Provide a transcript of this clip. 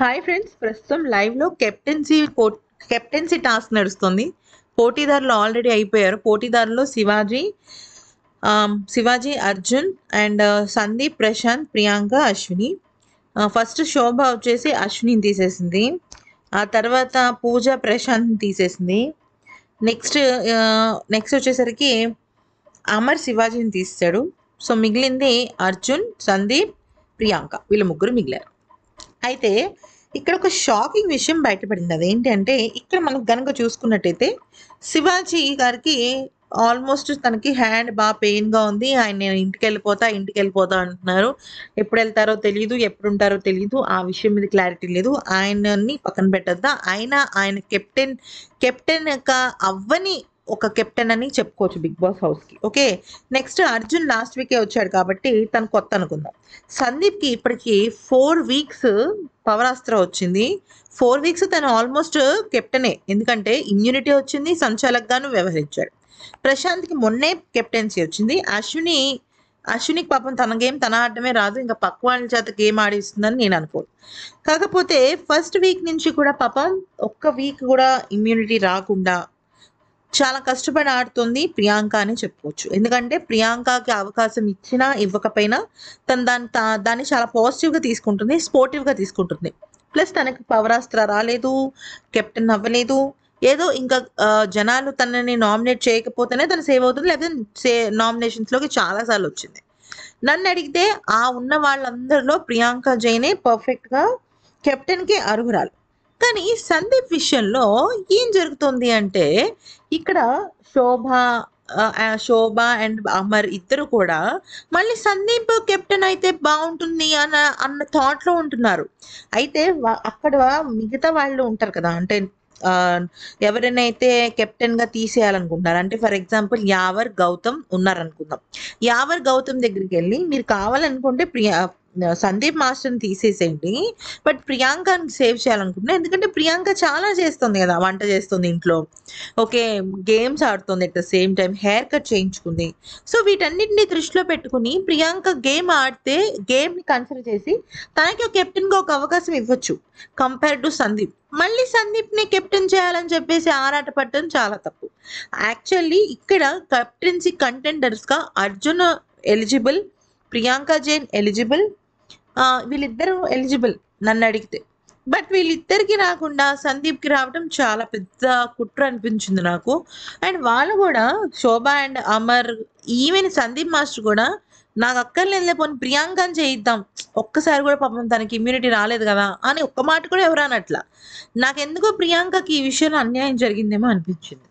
hi friends ప్రస్తుతం లైవ్లో captaincy పో కెప్టెన్సీ టాస్క్ నడుస్తుంది పోటీదారులు ఆల్రెడీ అయిపోయారు పోటీదారులు శివాజీ శివాజీ అర్జున్ అండ్ సందీప్ ప్రశాంత్ ప్రియాంక అశ్విని ఫస్ట్ శోభ వచ్చేసి అశ్వినిని తీసేసింది ఆ తర్వాత పూజ ప్రశాంత్ని తీసేసింది నెక్స్ట్ నెక్స్ట్ వచ్చేసరికి అమర్ శివాజీని తీస్తాడు సో మిగిలింది అర్జున్ సందీప్ ప్రియాంక వీళ్ళ ముగ్గురు మిగిలారు అయితే ఇక్కడ ఒక షాకింగ్ విషయం బయటపడింది అదేంటి అంటే ఇక్కడ మనకు కనుక చూసుకున్నట్టయితే శివాజీ గారికి ఆల్మోస్ట్ తనకి హ్యాండ్ బాగా పెయిన్గా ఉంది ఆయన నేను ఇంటికి వెళ్ళిపోతా ఇంటికి వెళ్ళిపోతా అంటున్నారు ఎప్పుడు వెళ్తారో తెలియదు ఎప్పుడు ఉంటారో తెలియదు ఆ విషయం మీద క్లారిటీ లేదు ఆయనని పక్కన పెట్టద్దా ఆయన ఆయన కెప్టెన్ కెప్టెన్ యొక్క అవ్వని ఒక కెప్టెన్ అని చెప్పుకోవచ్చు బిగ్ బాస్ హౌస్కి ఓకే నెక్స్ట్ అర్జున్ లాస్ట్ వీకే వచ్చాడు కాబట్టి తను కొత్త అనుకుందాం సందీప్కి ఇప్పటికి ఫోర్ వీక్స్ పవరాస్త్ర వచ్చింది ఫోర్ వీక్స్ తను ఆల్మోస్ట్ కెప్టెనే ఎందుకంటే ఇమ్యూనిటీ వచ్చింది సంచాలకుగాను వ్యవహరించాడు ప్రశాంత్కి మొన్నే కెప్టెన్సీ వచ్చింది అశ్విని అశ్వినికి పాపం తన గేమ్ తన ఆడమే రాదు ఇంకా పక్క వాళ్ళ చేత గేమ్ ఆడిస్తుందని నేను అనుకోను కాకపోతే ఫస్ట్ వీక్ నుంచి కూడా పాపం ఒక్క వీక్ కూడా ఇమ్యూనిటీ రాకుండా చాలా కష్టపడి ఆడుతుంది ప్రియాంక అని చెప్పుకోవచ్చు ఎందుకంటే ప్రియాంకకి అవకాశం ఇచ్చినా ఇవ్వకపోయినా తను దాన్ని దాన్ని చాలా పాజిటివ్గా తీసుకుంటుంది స్పోర్టివ్గా తీసుకుంటుంది ప్లస్ తనకి పవరాస్త్ర రాలేదు కెప్టెన్ అవ్వలేదు ఏదో ఇంకా జనాలు తనని నామినేట్ చేయకపోతేనే తను సేవ్ అవుతుంది లేకపోతే సే నామినేషన్స్లోకి చాలాసార్లు వచ్చింది నన్ను అడిగితే ఆ ఉన్న వాళ్ళందరిలో ప్రియాంక జైనే పర్ఫెక్ట్గా కెప్టెన్కి అర్హురాలు కానీ సందీప్ విషయంలో ఏం జరుగుతుంది అంటే ఇక్కడ శోభ శోభ అండ్ అమర్ ఇద్దరు కూడా మళ్ళీ సందీప్ కెప్టెన్ అయితే బాగుంటుంది అన్న అన్న థాట్లో ఉంటున్నారు అయితే అక్కడ మిగతా వాళ్ళు ఉంటారు కదా అంటే ఎవరినైతే కెప్టెన్గా తీసేయాలనుకుంటున్నారు అంటే ఫర్ ఎగ్జాంపుల్ యావర్ గౌతమ్ ఉన్నారనుకుందాం యావర్ గౌతమ్ దగ్గరికి వెళ్ళి మీరు కావాలనుకుంటే ప్రియా సందీప్ మాస్టర్ని తీసేసేయండి బట్ ప్రియాంకని సేవ్ చేయాలనుకుంటున్నా ఎందుకంటే ప్రియాంక చాలా చేస్తుంది కదా వంట చేస్తుంది ఇంట్లో ఓకే గేమ్స్ ఆడుతుంది at the same time hair cut చేయించుకుంది సో వీటన్నింటిని దృష్టిలో పెట్టుకుని ప్రియాంక గేమ్ ఆడితే గేమ్ని కన్సిడర్ చేసి తనకి ఒక కెప్టెన్గా ఒక అవకాశం ఇవ్వచ్చు కంపేర్ టు సందీప్ మళ్ళీ సందీప్ని కెప్టెన్ చేయాలని చెప్పేసి ఆరాట పడటం చాలా తప్పు యాక్చువల్లీ ఇక్కడ కెప్టెన్సీ కంటెండర్స్గా అర్జున్ ఎలిజిబుల్ ప్రియాంక జైన్ ఎలిజిబుల్ వీళ్ళిద్దరూ ఎలిజిబుల్ నన్ను అడిగితే బట్ వీళ్ళిద్దరికి రాకుండా సందీప్కి రావడం చాలా పెద్ద కుట్ర అనిపించింది నాకు అండ్ వాళ్ళు కూడా Shobha and Amar even Sandeep master కూడా నాకు అక్కర్లేదులే పోనీ ప్రియాంకని చేయిద్దాం ఒక్కసారి కూడా పాపం తనకి ఇమ్యూనిటీ రాలేదు కదా అని ఒక్క మాట కూడా ఎవరు నాకు నాకెందుకో ప్రియాంకకి ఈ విషయంలో అన్యాయం జరిగిందేమో అనిపించింది